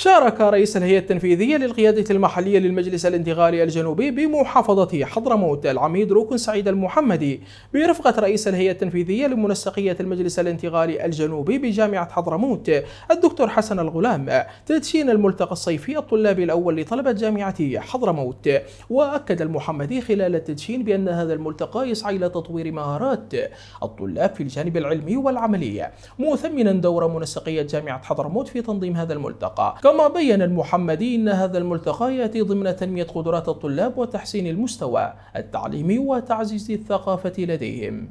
شارك رئيس الهيئة التنفيذية للقيادة المحلية للمجلس الانتقالي الجنوبي بمحافظة حضرموت العميد ركن سعيد المحمدي برفقة رئيس الهيئة التنفيذية لمنسقية المجلس الانتقالي الجنوبي بجامعة حضرموت الدكتور حسن الغلام تدشين الملتقى الصيفي الطلابي الأول لطلبة جامعة حضرموت وأكد المحمدي خلال التدشين بأن هذا الملتقى يسعى إلى تطوير مهارات الطلاب في الجانب العلمي والعملي مثمنا دور منسقية جامعة حضرموت في تنظيم هذا الملتقى كما بين المحمدي أن هذا الملتقى يأتي ضمن تنمية قدرات الطلاب وتحسين المستوى التعليمي وتعزيز الثقافة لديهم